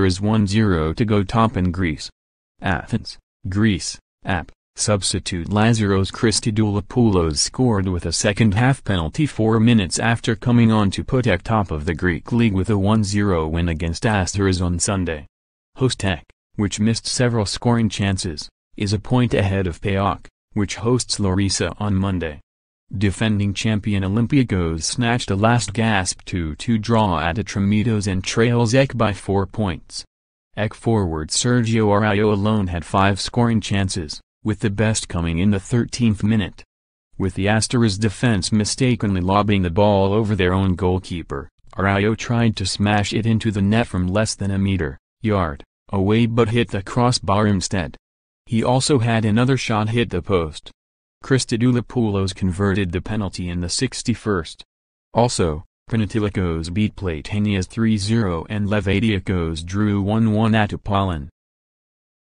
Winter is 1-0 to go top in Greece. Athens, Greece, app. Substitute Lazaros Christodoulopoulos scored with a second-half penalty four minutes after coming on to put Ek top of the Greek league with a 1-0 win against Asteras on Sunday. Host Ek, which missed several scoring chances, is a point ahead of Payok, which hosts Larissa on Monday. Defending champion Olympiacos snatched a last gasp 2-2 draw at Atramitos and trails Ek by four points. Ek forward Sergio Arroyo alone had five scoring chances, with the best coming in the 13th minute. With the Astros defense mistakenly lobbing the ball over their own goalkeeper, Arroyo tried to smash it into the net from less than a meter, yard, away but hit the crossbar instead. He also had another shot hit the post. Christodouloupulos converted the penalty in the 61st. Also, Panathilikos beat Platanias 3-0 and Levadiakos drew 1-1 at Apollon.